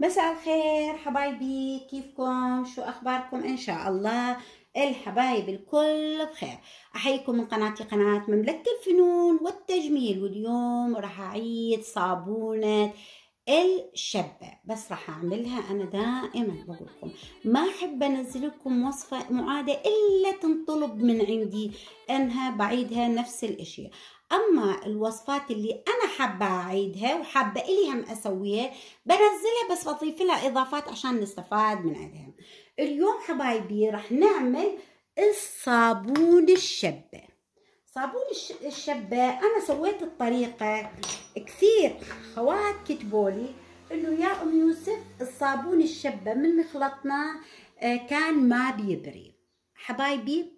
مساء الخير حبايبي كيفكم شو اخباركم ان شاء الله الحبايب الكل بخير احييكم من قناتي قناه مملكه الفنون والتجميل واليوم راح اعيد صابونه الشبة بس راح اعملها انا دائما بقول لكم ما احب انزل لكم وصفه معاده الا تنطلب من عندي انها بعيدها نفس الاشياء اما الوصفات اللي انا حابه اعيدها وحابه الي هم اسويها بنزلها بس بضيف لها اضافات عشان نستفاد من عندها اليوم حبايبي رح نعمل الصابون الشبه صابون الشبه انا سويت الطريقه كثير خوات لي انه يا ام يوسف الصابون الشبه من مخلطنا خلطناه كان ما بيبري حبايبي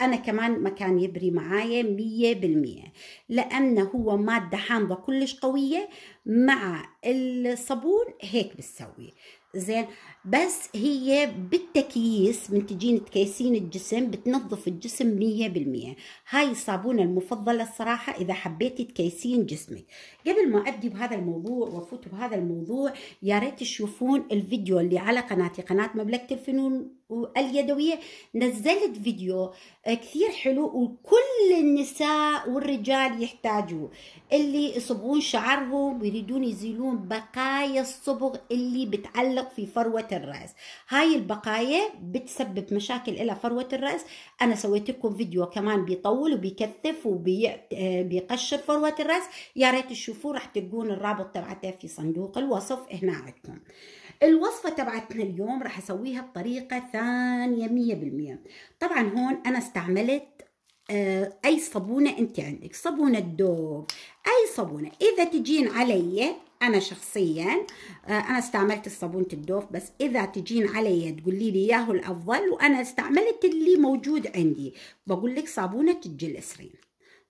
أنا كمان ما كان يبري معايا مية بالمية لأنه هو مادة حامضة كلش قوية مع الصابون هيك بتسوي زين بس هي بالتكييس من تجين تكيسين الجسم بتنظف الجسم مية بالمية هاي الصابونة المفضلة الصراحة إذا حبيتي تكيسين جسمك قبل ما أبدي بهذا الموضوع وأفوت بهذا الموضوع يا ريت تشوفون الفيديو اللي على قناتي قناة مملكة الفنون اليدوية نزلت فيديو آه، كثير حلو وكل النساء والرجال يحتاجوه اللي يصبغون شعرهم ويريدون يزيلون بقايا الصبغ اللي بتعلق في فروة الرأس هاي البقايا بتسبب مشاكل إلى فروة الرأس أنا سويت لكم فيديو كمان بيطول وبيكثف وبيقشر آه، فروة الرأس يا ريت تشوفوه راح تلقون الرابط تبعته في صندوق الوصف هنا عندكم الوصفة تبعتنا اليوم راح أسويها بطريقة ثانية 100% طبعا هون أنا استعملت آه، اي صابونه انت عندك صابونه دوب اي صابونه اذا تجين علي انا شخصيا آه، انا استعملت صابونه الدوف بس اذا تجين علي تقولي لي ياهو الافضل وانا استعملت اللي موجود عندي بقول لك صابونه الجلسرين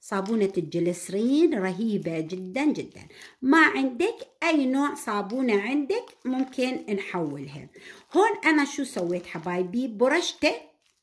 صابونة الجلسرين رهيبة جدا جدا ما عندك أي نوع صابونة عندك ممكن نحولها هون أنا شو سويت حبايبي برشته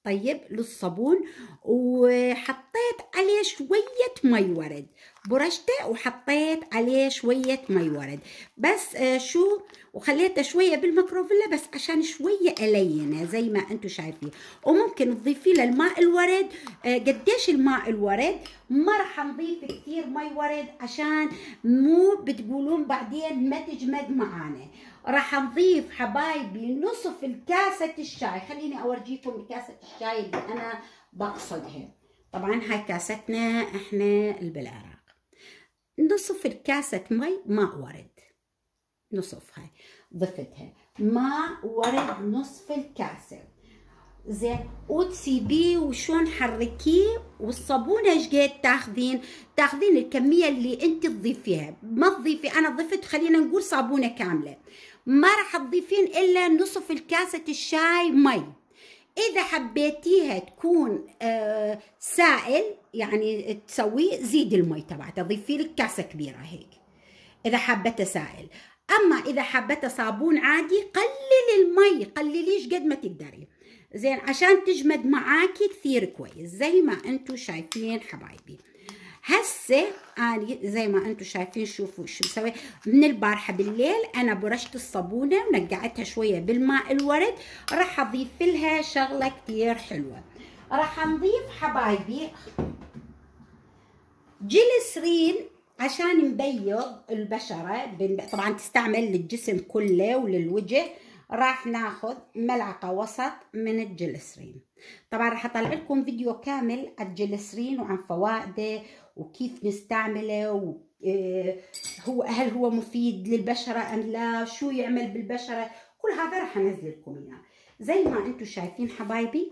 طيب للصابون وحطيت عليه شوية مي ورد برشته وحطيت عليه شوية مي ورد بس آه شو وخليته شوية بالميكروفيلا بس عشان شوية ألينة زي ما انتم شايفين وممكن تضيفي للماء الورد آه قديش الماء الورد ما راح نضيف كثير مي ورد عشان مو بتقولون بعدين ما تجمد معانا راح نضيف حبايبي نصف الكاسة الشاي خليني اورجيكم كاسة الشاي اللي انا بقصدها طبعا هاي كاستنا احنا بالعراق نصف الكاسة مي ماء ورد نصف هاي ضفتها ماء ورد نصف الكاسة زين وتسيبيه وشون حركيه والصابون ايش قد تاخذين تاخذين الكميه اللي انت تضيفيها ما تضيفي انا ضفت خلينا نقول صابونه كامله ما راح تضيفين الا نصف الكاسه الشاي مي إذا حبيتيها تكون آه، سائل يعني تسويه زيد المي تبعتها ضيفي لك كاسة كبيرة هيك إذا حبته سائل أما إذا حبته صابون عادي قلل المي قلليش قد ما تقدري زين عشان تجمد معاكي كثير كويس زي ما أنتم شايفين حبايبي هسه اني زي ما انتم شايفين شوفوا شو مسوي من البارحه بالليل انا برشت الصابونه ونقعتها شويه بالماء الورد راح اضيف لها شغله كثير حلوه راح نضيف حبايبي جل سرين عشان نبيض البشره طبعا تستعمل للجسم كله وللوجه راح ناخذ ملعقه وسط من الجلسرين طبعا راح اطلع لكم فيديو كامل عن الجلسرين وعن فوائده وكيف نستعمله إيه، هو هل هو مفيد للبشره ام لا شو يعمل بالبشره كل هذا راح انزل لكم اياه زي ما انتم شايفين حبايبي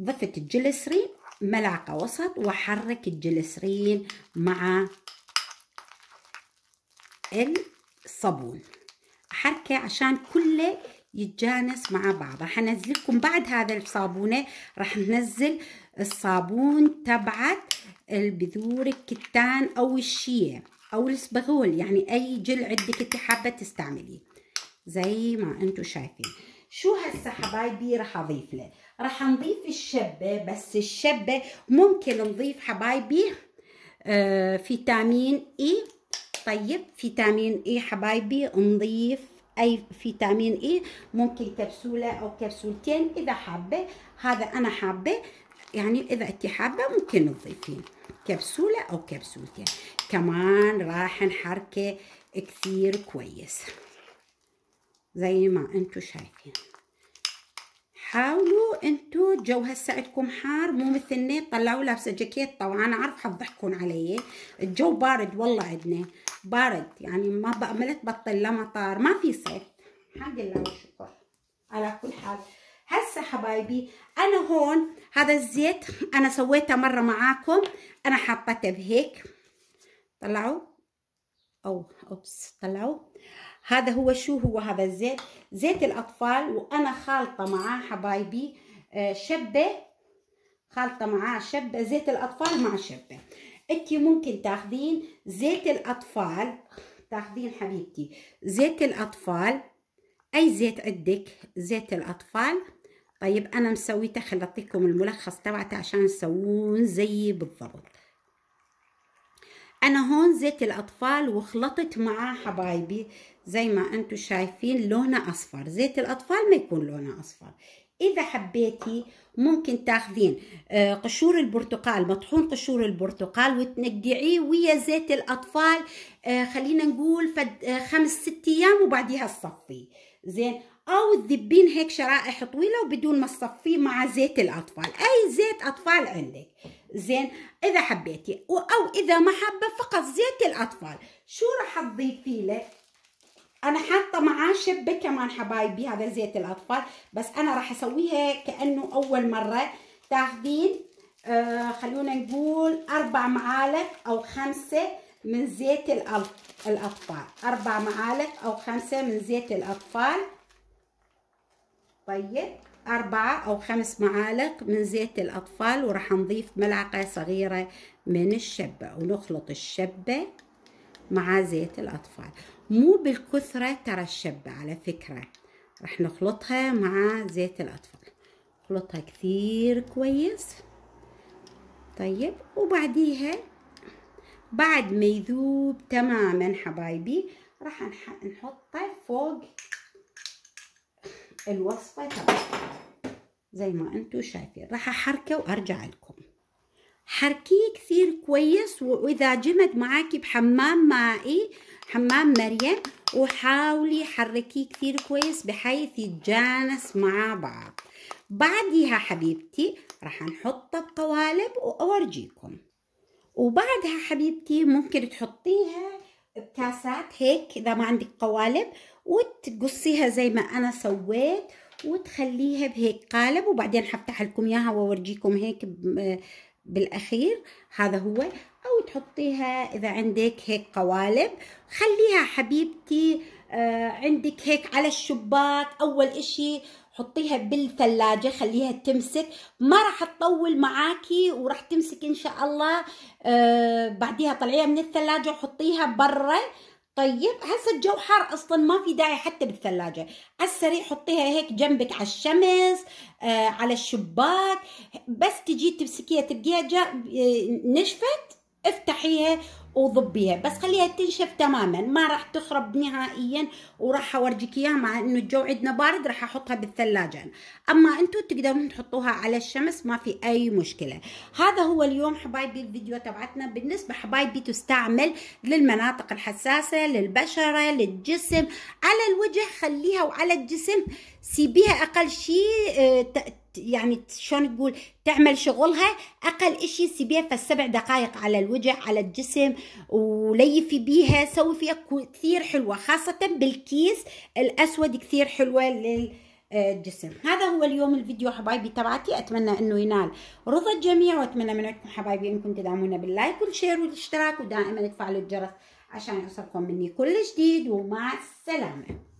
ضفت الجلسرين ملعقه وسط واحرك الجلسرين مع الصابون حركه عشان كله يتجانس مع بعضها حنزلكم بعد هذا الصابونة راح ننزل الصابون تبعت البذور الكتان أو الشيا أو السبغول يعني أي جل عندك أنت حابة تستعمليه زي ما أنتم شايفين شو هسه حبايبي راح أضيف له راح نضيف الشبة بس الشبة ممكن نضيف حبايبي آه فيتامين إي طيب فيتامين إي حبايبي نضيف اي فيتامين اي ممكن كبسوله او كبسولتين اذا حابه هذا انا حابه يعني اذا انت حابه ممكن تضيفين كبسوله او كبسولتين كمان راح نحركه كثير كويس زي ما انتم شايفين حاولوا انتوا الجو هسه عندكم حار مو مثل النيل طلعوا لابسه جاكيت طبعا انا عارف حتضحكون علي الجو بارد والله عندنا بارد يعني ما بأملت بطل لا مطار ما في صيف الحمد لله والشكر على كل حال هسه حبايبي انا هون هذا الزيت انا سويته مره معاكم انا حطيته بهيك طلعوا او اوبس طلعوا هذا هو شو هو هذا الزيت زيت الاطفال وانا خالطه معاه حبايبي آه، شبه خالطه معاه شبه زيت الاطفال مع شبه انت ممكن تاخذين زيت الاطفال تاخذين حبيبتي زيت الاطفال اي زيت عندك زيت الاطفال طيب انا مسويته خليني اعطيكم الملخص تبعته عشان تسوون زيي بالضبط انا هون زيت الاطفال وخلطت معاه حبايبي زي ما انتم شايفين لونه اصفر زيت الاطفال ما يكون لونه اصفر اذا حبيتي ممكن تاخذين آه، قشور البرتقال مطحون قشور البرتقال وتنقعيه ويا زيت الاطفال آه، خلينا نقول فد آه، خمس ست ايام وبعديها تصفيه زين او تذبين هيك شرائح طويله وبدون ما تصفيه مع زيت الاطفال اي زيت اطفال عندك زين اذا حبيتي او اذا ما حابه فقط زيت الاطفال شو راح تضيفي له انا حاطه معاه شبه كمان حبايبي هذا زيت الاطفال بس انا راح اسويها كانه اول مره تاخذين آه خلونا نقول اربع معالق او خمسه من زيت الاطفال اربع معالق او خمسه من زيت الاطفال طيب أربعة أو خمس معالق من زيت الأطفال وراح نضيف ملعقة صغيرة من الشبة ونخلط الشبة مع زيت الأطفال مو بالكثرة ترى الشبة على فكرة راح نخلطها مع زيت الأطفال نخلطها كثير كويس طيب وبعديها بعد ما يذوب تماما حبايبي راح نحطه فوق الوصفة زي ما انتم شايفين راح احركه وارجع لكم حركيه كثير كويس واذا جمد معاكي بحمام مائي حمام مريم وحاولي حركيه كثير كويس بحيث يتجانس مع بعض بعديها حبيبتي راح نحطه بقوالب واورجيكم وبعدها حبيبتي ممكن تحطيها بكاسات هيك اذا ما عندك قوالب وتقصيها زي ما انا سويت وتخليها بهيك قالب وبعدين حفتح لكم اياها واورجيكم هيك بالاخير هذا هو او تحطيها اذا عندك هيك قوالب خليها حبيبتي آه، عندك هيك على الشباك اول اشي حطيها بالثلاجة خليها تمسك ما راح تطول معاكي وراح تمسك ان شاء الله آه بعديها طلعيها من الثلاجة وحطيها برا طيب هسه الجو حار اصلا ما في داعي حتى بالثلاجه على السريع حطيها هيك جنبك على الشمس آه على الشباك بس تجي تمسكيها تلقيها آه، نشفت افتحيها وضبيها بس خليها تنشف تماما ما راح تخرب نهائيا وراح اورجيك اياها مع انه الجو عندنا بارد راح احطها بالثلاجه اما انتم تقدرون تحطوها على الشمس ما في اي مشكله هذا هو اليوم حبايبي الفيديو تبعتنا بالنسبه حبايبي تستعمل للمناطق الحساسه للبشره للجسم على الوجه خليها وعلى الجسم سيبيها اقل شيء آه، يعني شلون تقول تعمل شغلها اقل اشي سيبيها في السبع دقائق على الوجه على الجسم وليفي بيها سوي فيها كثير حلوه خاصه بالكيس الاسود كثير حلوه لل الجسم هذا هو اليوم الفيديو حبايبي تبعتي اتمنى انه ينال رضا الجميع واتمنى منكم حبايبي انكم تدعمونا باللايك والشير والاشتراك ودائما تفعلوا الجرس عشان يوصلكم مني كل جديد ومع السلامه